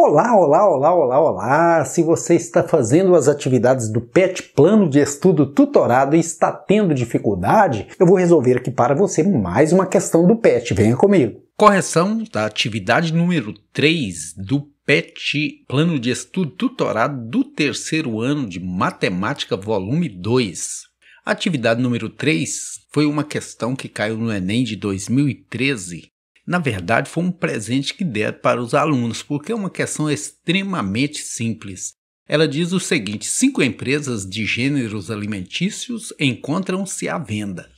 Olá, olá, olá, olá, olá! Se você está fazendo as atividades do PET Plano de Estudo Tutorado e está tendo dificuldade, eu vou resolver aqui para você mais uma questão do PET. Venha comigo! Correção da atividade número 3 do PET Plano de Estudo Tutorado do terceiro ano de Matemática, volume 2. Atividade número 3 foi uma questão que caiu no Enem de 2013 na verdade foi um presente que deram para os alunos, porque é uma questão extremamente simples. Ela diz o seguinte: cinco empresas de gêneros alimentícios encontram-se à venda.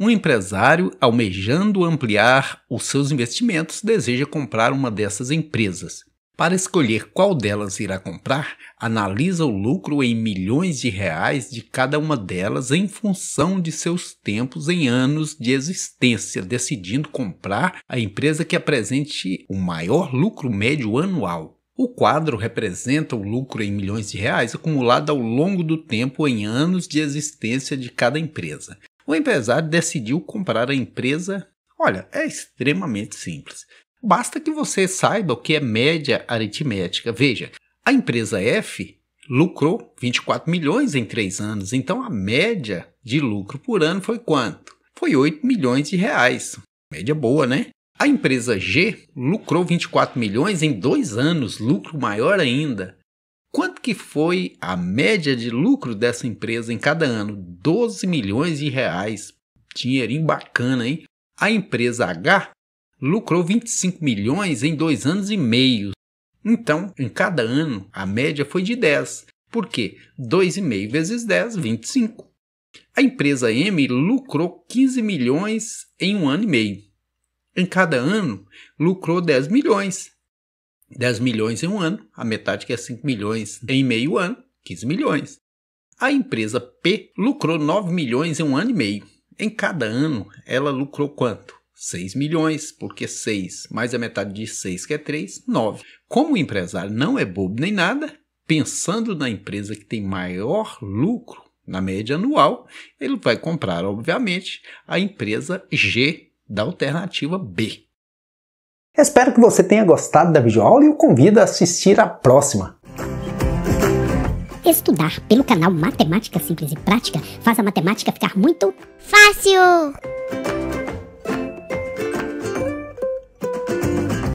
Um empresário, almejando ampliar os seus investimentos, deseja comprar uma dessas empresas. Para escolher qual delas irá comprar, analisa o lucro em milhões de reais de cada uma delas em função de seus tempos em anos de existência, decidindo comprar a empresa que apresente o maior lucro médio anual. O quadro representa o lucro em milhões de reais acumulado ao longo do tempo em anos de existência de cada empresa. O empresário decidiu comprar a empresa. Olha, é extremamente simples. Basta que você saiba o que é média aritmética. Veja, a empresa F lucrou 24 milhões em três anos, então a média de lucro por ano foi quanto? Foi 8 milhões de reais. Média boa, né? A empresa G lucrou 24 milhões em dois anos, lucro maior ainda. Quanto que foi a média de lucro dessa empresa em cada ano? 12 milhões de reais. Dinheirinho bacana, hein? A empresa H lucrou 25 milhões em dois anos e meio. Então, em cada ano, a média foi de 10, Por quê? 2,5 vezes 10, 25. A empresa M lucrou 15 milhões em um ano e meio. Em cada ano, lucrou 10 milhões. 10 milhões em um ano, a metade que é 5 milhões em meio ano, 15 milhões. A empresa P lucrou 9 milhões em um ano e meio. Em cada ano, ela lucrou quanto? 6 milhões, porque 6 mais a metade de 6, que é 3, 9. Como o empresário não é bobo nem nada, pensando na empresa que tem maior lucro na média anual, ele vai comprar, obviamente, a empresa G da alternativa B. Espero que você tenha gostado da videoaula e o convido a assistir a próxima. Estudar pelo canal Matemática Simples e Prática faz a matemática ficar muito fácil.